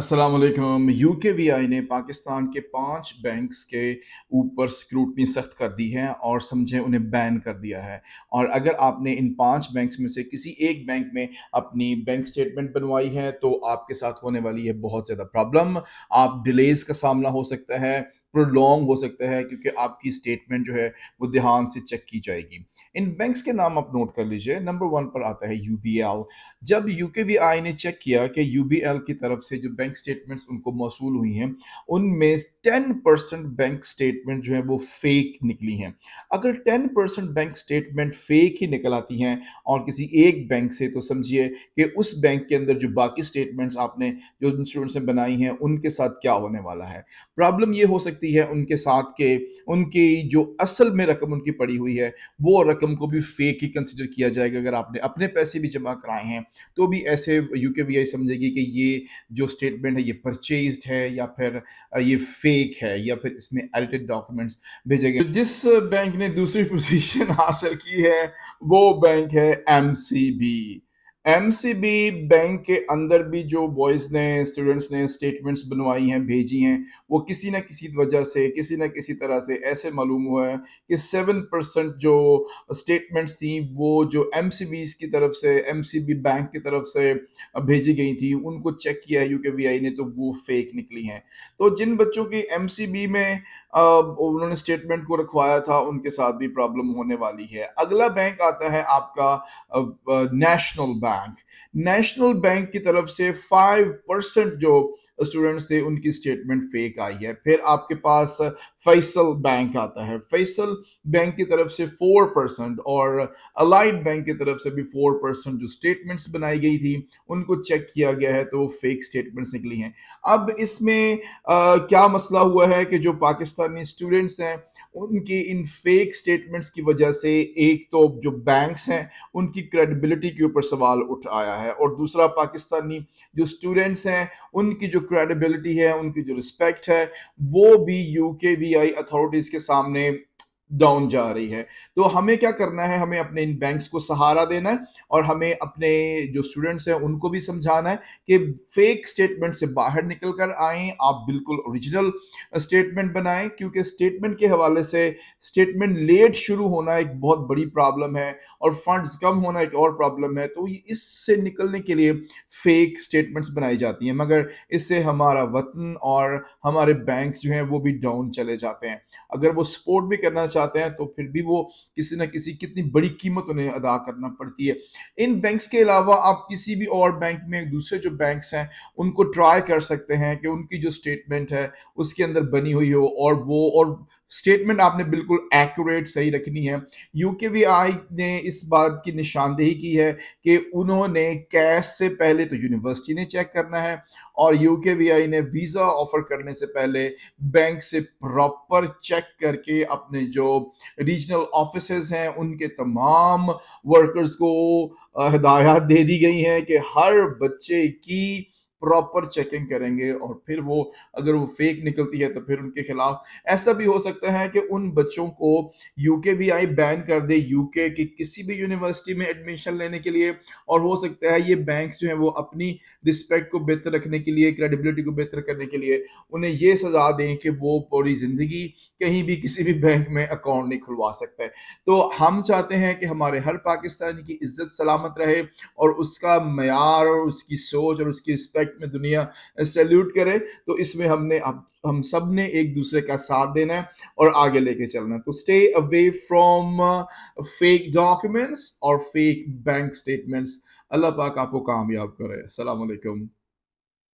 Aslam U K V I ने पाकिस्तान के पांच बैंक्स के ऊपर स्क्रूटनी सख्त कर दी है और समझें उन्हें बैन कर दिया है और अगर आपने इन पांच बैंक्स में से किसी एक बैंक में अपनी बैंक स्टेटमेंट बनवाई है तो आपके साथ होने वाली है बहुत ज़्यादा प्रॉब्लम आप डिलेज़ का सामना हो सकता है प्रोलॉन्ग हो सकता है क्योंकि आपकी स्टेटमेंट जो है वो ध्यान से चेक की जाएगी इन बैंक्स के नाम आप नोट कर लीजिए नंबर वन पर आता है यू जब यू ने चेक किया कि यू की तरफ से जो बैंक स्टेटमेंट्स उनको मौसू हुई हैं उनमें टेन परसेंट बैंक स्टेटमेंट जो है वो फेक निकली हैं अगर ten percent bank statement fake ही निकल आती हैं और किसी एक बैंक से तो समझिए कि उस बैंक के अंदर जो बाकी स्टेटमेंट्स आपने जो इंश्योरेंस बनाई हैं उनके साथ क्या होने वाला है प्रॉब्लम ये हो सकती सकती है उनके साथ के उनकी जो असल में रकम उनकी पड़ी हुई है वो रकम को भी फेक ही कंसिडर किया जाएगा अगर आपने अपने पैसे भी जमा कराए हैं तो भी ऐसे यू के वी आई समझेगी कि ये जो स्टेटमेंट है ये परचेज है या फिर ये फेक है या फिर इसमें एडिटेड डॉक्यूमेंट्स भेजे गए जिस बैंक ने दूसरी पोजीशन हासिल की है वो बैंक है M C B MCB bank के अंदर भी जो बॉयज़ ने स्टूडेंट्स ने स्टेटमेंट्स बनवाई हैं भेजी हैं वो किसी न किसी वजह से किसी न किसी तरह से ऐसे मालूम हुआ है कि सेवन परसेंट जो स्टेटमेंट्स थी वो जो एम की तरफ से एम बैंक की तरफ से भेजी गई थी उनको चेक किया है यू ने तो वो फेक निकली हैं तो जिन बच्चों की एम में उन्होंने स्टेटमेंट को रखवाया था उनके साथ भी प्रॉब्लम होने वाली है अगला बैंक आता है आपका नेशनल बैंक नेशनल बैंक की तरफ से फाइव परसेंट जो स्टूडेंट्स थे उनकी स्टेटमेंट फेक आई है फिर आपके पास फैसल बैंक आता है फैसल बैंक की तरफ से फोर परसेंट और अलाइड बैंक की तरफ से भी फोर परसेंट जो स्टेटमेंट्स बनाई गई थी उनको चेक किया गया है तो वो फेक स्टेटमेंट्स निकली हैं अब इसमें आ, क्या मसला हुआ है कि जो पाकिस्तानी स्टूडेंट्स हैं उनकी इन फेक स्टेटमेंट्स की वजह से एक तो जो बैंक्स हैं उनकी क्रेडिबिलिटी के ऊपर सवाल उठ आया है और दूसरा पाकिस्तानी जो स्टूडेंट्स हैं उनकी जो क्रेडिबिलिटी है उनकी जो रिस्पेक्ट है वो भी यूके भी आई अथॉरिटीज के सामने डाउन जा रही है तो हमें क्या करना है हमें अपने इन बैंक्स को सहारा देना है और हमें अपने जो स्टूडेंट्स हैं उनको भी समझाना है कि फेक स्टेटमेंट से बाहर निकल कर आए आप बिल्कुल ओरिजिनल स्टेटमेंट बनाएं क्योंकि स्टेटमेंट के हवाले से स्टेटमेंट लेट शुरू होना एक बहुत बड़ी प्रॉब्लम है और फंड्स कम होना एक और प्रॉब्लम है तो इससे निकलने के लिए फेक स्टेटमेंट्स बनाई जाती हैं मगर इससे हमारा वतन और हमारे बैंक जो हैं वो भी डाउन चले जाते हैं अगर वो सपोर्ट भी करना चाहते जाते हैं तो फिर भी वो किसी ना किसी कितनी बड़ी कीमत उन्हें अदा करना पड़ती है इन बैंक्स के अलावा आप किसी भी और बैंक में दूसरे जो बैंक्स हैं उनको ट्राई कर सकते हैं कि उनकी जो स्टेटमेंट है उसके अंदर बनी हुई हो और वो और स्टेटमेंट आपने बिल्कुल एक्यूरेट सही रखनी है वी आई ने इस बात की निशानदेही की है कि उन्होंने कैश से पहले तो यूनिवर्सिटी ने चेक करना है और वी आई ने वीज़ा ऑफर करने से पहले बैंक से प्रॉपर चेक करके अपने जो रीजनल ऑफिस हैं उनके तमाम वर्कर्स को हदायत दे दी गई हैं कि हर बच्चे की प्रॉपर चेकिंग करेंगे और फिर वो अगर वो फेक निकलती है तो फिर उनके खिलाफ ऐसा भी हो सकता है कि उन बच्चों को यूके भी आई बैन कर दे यूके की किसी भी यूनिवर्सिटी में एडमिशन लेने के लिए और हो सकता है ये बैंक्स जो हैं वो अपनी रिस्पेक्ट को बेहतर रखने के लिए क्रेडिबिलिटी को बेहतर करने के लिए उन्हें ये सजा दें कि वो पूरी ज़िंदगी कहीं भी किसी भी बैंक में अकाउंट नहीं खुलवा सकते तो हम चाहते हैं कि हमारे हर पाकिस्तानी की इज्जत सलामत रहे और उसका मैार और उसकी सोच और उसकी रिस्पेक्ट में दुनिया सैल्यूट करे तो इसमें हमने अब हम सब ने एक दूसरे का साथ देना है और आगे लेके चलना है तो stay away from fake documents और फेक बैंक स्टेटमेंट्स अल्लाह पाक आपको कामयाब करे सलामकुम